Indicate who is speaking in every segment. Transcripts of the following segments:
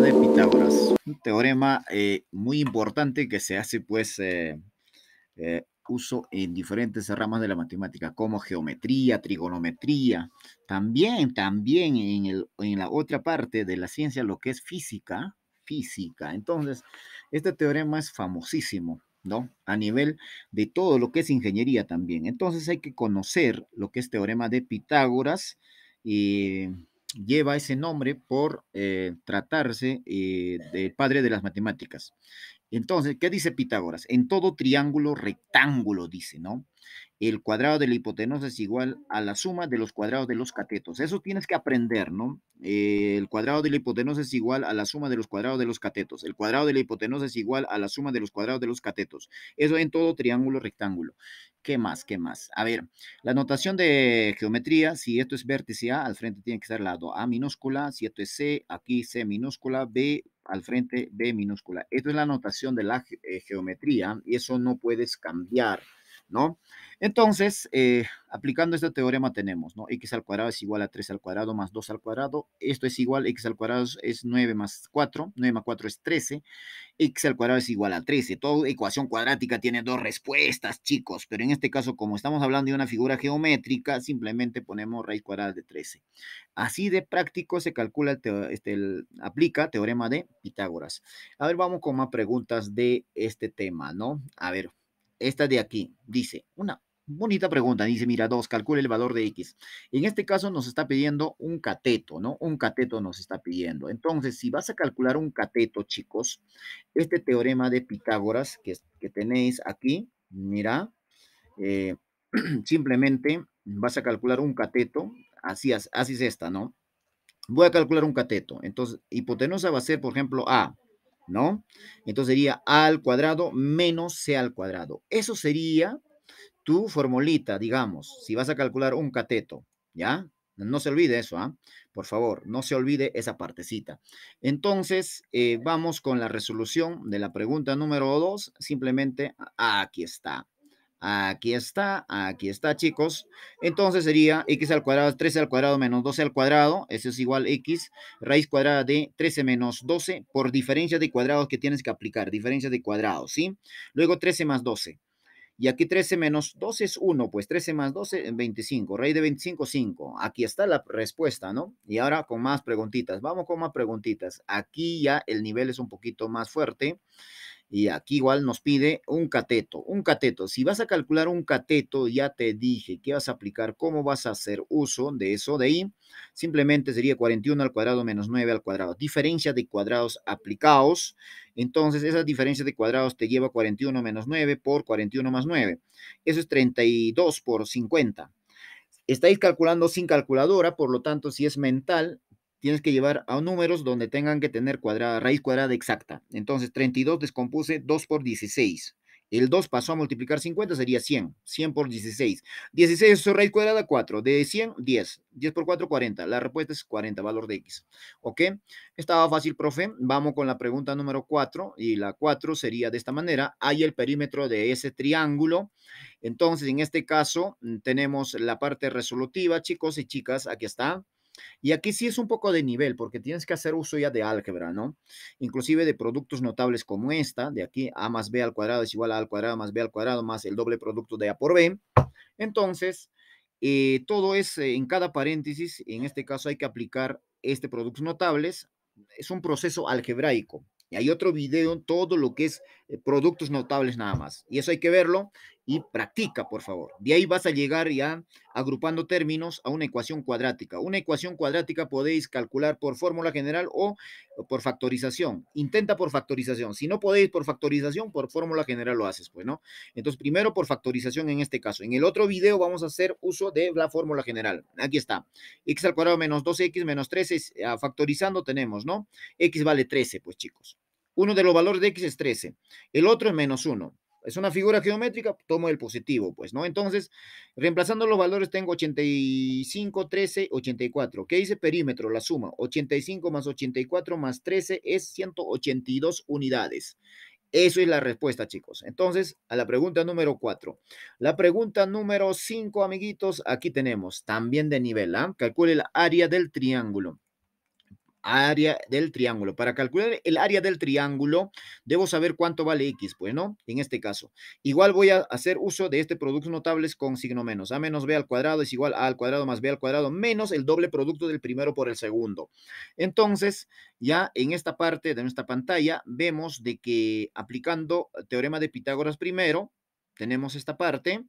Speaker 1: de Pitágoras. Un teorema eh, muy importante que se hace pues eh, eh, uso en diferentes ramas de la matemática, como geometría, trigonometría. También, también en, en la otra parte de la ciencia, lo que es física, física. Entonces, este teorema es famosísimo. ¿no? A nivel de todo lo que es ingeniería también. Entonces hay que conocer lo que es teorema de Pitágoras y lleva ese nombre por eh, tratarse eh, de del padre de las matemáticas. Entonces, ¿qué dice Pitágoras? En todo triángulo rectángulo, dice, ¿no? el cuadrado de la hipotenusa es igual a la suma de los cuadrados de los catetos. Eso tienes que aprender, ¿no? Eh, el cuadrado de la hipotenusa es igual a la suma de los cuadrados de los catetos. El cuadrado de la hipotenusa es igual a la suma de los cuadrados de los catetos. Eso en todo triángulo rectángulo. ¿Qué más? ¿Qué más? A ver, la notación de geometría, si esto es vértice A, al frente tiene que estar lado A minúscula, si esto es C, aquí C minúscula, B al frente B minúscula. Esto es la notación de la eh, geometría y eso no puedes cambiar. ¿no? Entonces, eh, aplicando este teorema tenemos, ¿no? X al cuadrado es igual a 3 al cuadrado más 2 al cuadrado. Esto es igual, X al cuadrado es 9 más 4, 9 más 4 es 13. X al cuadrado es igual a 13. Toda ecuación cuadrática tiene dos respuestas, chicos. Pero en este caso, como estamos hablando de una figura geométrica, simplemente ponemos raíz cuadrada de 13. Así de práctico se calcula, aplica este, el, aplica teorema de Pitágoras. A ver, vamos con más preguntas de este tema, ¿no? A ver, esta de aquí. Dice, una bonita pregunta. Dice, mira, dos, calcule el valor de X. En este caso nos está pidiendo un cateto, ¿no? Un cateto nos está pidiendo. Entonces, si vas a calcular un cateto, chicos, este teorema de Pitágoras que, tenéis aquí, mira, eh, simplemente vas a calcular un cateto. Así, así es esta, ¿no? Voy a calcular un cateto. Entonces, hipotenusa va a ser, por ejemplo, A. ¿no? Entonces sería a al cuadrado menos c al cuadrado. Eso sería tu formulita, digamos, si vas a calcular un cateto, ¿ya? No se olvide eso, ¿ah? Por favor, no se olvide esa partecita. Entonces, eh, vamos con la resolución de la pregunta número 2. Simplemente, aquí está. Aquí está, aquí está, chicos. Entonces sería x al cuadrado 13 al cuadrado menos 12 al cuadrado. Eso es igual a x raíz cuadrada de 13 menos 12 por diferencia de cuadrados que tienes que aplicar. Diferencia de cuadrados, ¿sí? Luego 13 más 12. Y aquí 13 menos 12 es 1, pues 13 más 12 es 25. Raíz de 25, es 5. Aquí está la respuesta, ¿no? Y ahora con más preguntitas. Vamos con más preguntitas. Aquí ya el nivel es un poquito más fuerte. Y aquí igual nos pide un cateto, un cateto. Si vas a calcular un cateto, ya te dije que vas a aplicar, cómo vas a hacer uso de eso de ahí. Simplemente sería 41 al cuadrado menos 9 al cuadrado. Diferencia de cuadrados aplicados. Entonces, esa diferencia de cuadrados te lleva 41 menos 9 por 41 más 9. Eso es 32 por 50. Estáis calculando sin calculadora, por lo tanto, si es mental, tienes que llevar a números donde tengan que tener cuadrada, raíz cuadrada exacta. Entonces, 32 descompuse 2 por 16. El 2 pasó a multiplicar 50, sería 100. 100 por 16. 16 es raíz cuadrada, 4. De 100, 10. 10 por 4, 40. La respuesta es 40, valor de X. ¿Ok? Estaba fácil, profe. Vamos con la pregunta número 4. Y la 4 sería de esta manera. Hay el perímetro de ese triángulo. Entonces, en este caso, mm, tenemos la parte resolutiva, chicos y chicas. Aquí está. Y aquí sí es un poco de nivel, porque tienes que hacer uso ya de álgebra, ¿no? Inclusive de productos notables como esta, de aquí a más b al cuadrado es igual a al cuadrado más b al cuadrado más el doble producto de a por b. Entonces, eh, todo es eh, en cada paréntesis, en este caso hay que aplicar este producto notables. Es un proceso algebraico. Y hay otro video, todo lo que es eh, productos notables nada más. Y eso hay que verlo y practica, por favor. De ahí vas a llegar ya agrupando términos a una ecuación cuadrática. Una ecuación cuadrática podéis calcular por fórmula general o por factorización. Intenta por factorización. Si no podéis por factorización, por fórmula general lo haces, pues, ¿no? Entonces, primero por factorización en este caso. En el otro video vamos a hacer uso de la fórmula general. Aquí está. x al cuadrado menos 2x menos 13, ah, factorizando tenemos, ¿no? x vale 13, pues, chicos. Uno de los valores de x es 13, el otro es menos 1 es una figura geométrica, tomo el positivo, pues, ¿no? Entonces, reemplazando los valores tengo 85, 13, 84. ¿Qué dice perímetro? La suma, 85 más 84 más 13 es 182 unidades. Eso es la respuesta, chicos. Entonces, a la pregunta número 4. La pregunta número 5, amiguitos, aquí tenemos, también de nivel, ¿ah? Calcule el área del triángulo área del triángulo. Para calcular el área del triángulo, debo saber cuánto vale X, pues, ¿no? En este caso. Igual voy a hacer uso de este producto notables con signo menos. A menos B al cuadrado es igual a al cuadrado más B al cuadrado menos el doble producto del primero por el segundo. Entonces, ya en esta parte de nuestra pantalla, vemos de que aplicando teorema de Pitágoras primero, tenemos esta parte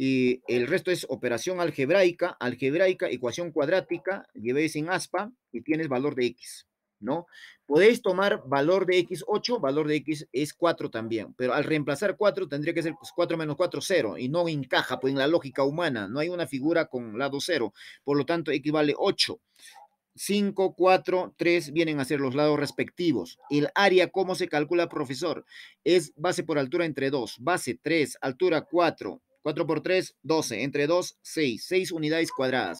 Speaker 1: y el resto es operación algebraica, algebraica, ecuación cuadrática, llevéis en aspa y tienes valor de x, ¿no? Podéis tomar valor de x 8, valor de x es 4 también, pero al reemplazar 4 tendría que ser 4 pues, menos 4, 0, y no encaja pues, en la lógica humana, no hay una figura con lado 0, por lo tanto equivale 8. 5, 4, 3 vienen a ser los lados respectivos. El área, ¿cómo se calcula, profesor? Es base por altura entre 2, base 3, altura 4, 4 por 3, 12. Entre 2, 6. 6 unidades cuadradas.